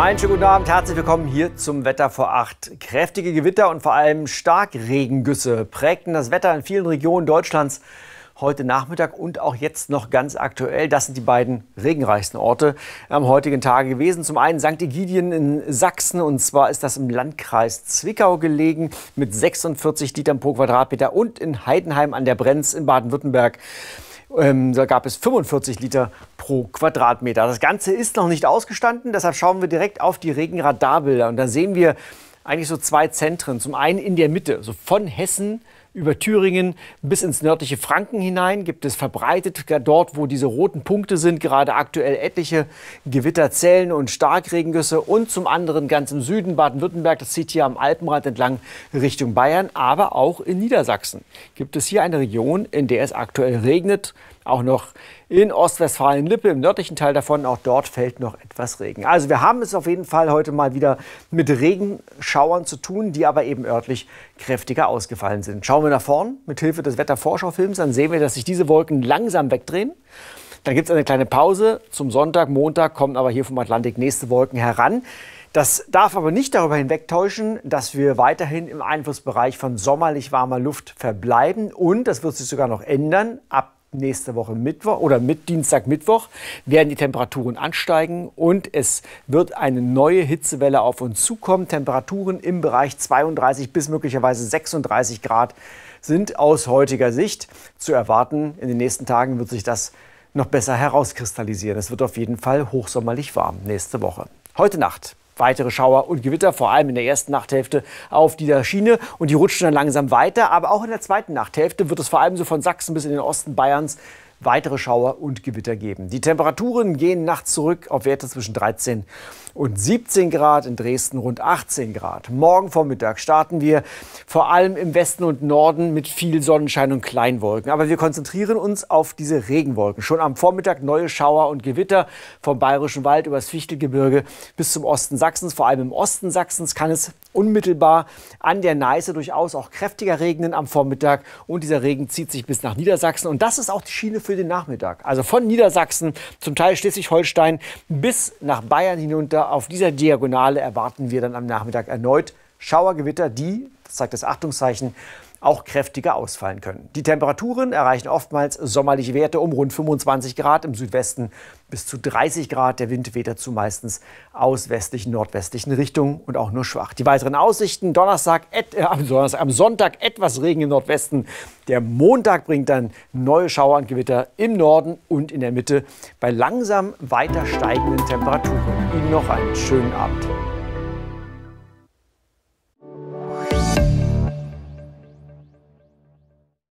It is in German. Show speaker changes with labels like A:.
A: Einen schönen guten Abend, herzlich willkommen hier zum Wetter vor acht. Kräftige Gewitter und vor allem Starkregengüsse prägten das Wetter in vielen Regionen Deutschlands heute Nachmittag und auch jetzt noch ganz aktuell. Das sind die beiden regenreichsten Orte am heutigen Tag gewesen. Zum einen St. Egidien in Sachsen und zwar ist das im Landkreis Zwickau gelegen mit 46 Litern pro Quadratmeter und in Heidenheim an der Brenz in Baden-Württemberg ähm, da gab es 45 Liter pro Quadratmeter. Das Ganze ist noch nicht ausgestanden, deshalb schauen wir direkt auf die Regenradarbilder. Und da sehen wir eigentlich so zwei Zentren. Zum einen in der Mitte, so von Hessen über Thüringen bis ins nördliche Franken hinein gibt es verbreitet dort, wo diese roten Punkte sind, gerade aktuell etliche Gewitterzellen und Starkregengüsse und zum anderen ganz im Süden Baden-Württemberg, das zieht hier am Alpenrand entlang Richtung Bayern, aber auch in Niedersachsen gibt es hier eine Region, in der es aktuell regnet, auch noch in Ostwestfalen-Lippe, im nördlichen Teil davon. Auch dort fällt noch etwas Regen. Also wir haben es auf jeden Fall heute mal wieder mit Regenschauern zu tun, die aber eben örtlich kräftiger ausgefallen sind. Schauen wir nach vorn mit Hilfe des Wettervorschaufilms, dann sehen wir, dass sich diese Wolken langsam wegdrehen. Dann gibt es eine kleine Pause. Zum Sonntag, Montag kommen aber hier vom Atlantik nächste Wolken heran. Das darf aber nicht darüber hinwegtäuschen, dass wir weiterhin im Einflussbereich von sommerlich warmer Luft verbleiben. Und das wird sich sogar noch ändern. Ab nächste Woche Mittwoch oder mit Dienstag, Mittwoch werden die Temperaturen ansteigen und es wird eine neue Hitzewelle auf uns zukommen. Temperaturen im Bereich 32 bis möglicherweise 36 Grad sind aus heutiger Sicht zu erwarten. In den nächsten Tagen wird sich das noch besser herauskristallisieren. Es wird auf jeden Fall hochsommerlich warm nächste Woche. Heute Nacht weitere Schauer und Gewitter, vor allem in der ersten Nachthälfte auf dieser Schiene. Und die rutschen dann langsam weiter. Aber auch in der zweiten Nachthälfte wird es vor allem so von Sachsen bis in den Osten Bayerns weitere Schauer und Gewitter geben. Die Temperaturen gehen nachts zurück auf Werte zwischen 13 und 17 Grad, in Dresden rund 18 Grad. Morgen Vormittag starten wir vor allem im Westen und Norden mit viel Sonnenschein und Kleinwolken. Aber wir konzentrieren uns auf diese Regenwolken. Schon am Vormittag neue Schauer und Gewitter vom Bayerischen Wald über das Fichtelgebirge bis zum Osten Sachsens. Vor allem im Osten Sachsens kann es unmittelbar an der Neiße durchaus auch kräftiger regnen am Vormittag. Und dieser Regen zieht sich bis nach Niedersachsen. Und das ist auch die Schiene für den Nachmittag. Also von Niedersachsen, zum Teil Schleswig-Holstein bis nach Bayern hinunter. Auf dieser Diagonale erwarten wir dann am Nachmittag erneut Schauergewitter, die, das zeigt das Achtungszeichen, auch kräftiger ausfallen können. Die Temperaturen erreichen oftmals sommerliche Werte um rund 25 Grad im Südwesten bis zu 30 Grad. Der Wind weht dazu meistens aus westlichen, nordwestlichen Richtungen und auch nur schwach. Die weiteren Aussichten, Donnerstag, et, äh, am Sonntag etwas Regen im Nordwesten. Der Montag bringt dann neue Schauer und Gewitter im Norden und in der Mitte bei langsam weiter steigenden Temperaturen. Ihnen noch einen schönen Abend.